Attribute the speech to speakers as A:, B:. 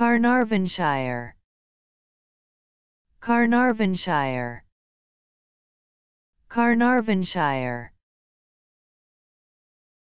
A: Carnarvonshire Carnarvonshire Carnarvonshire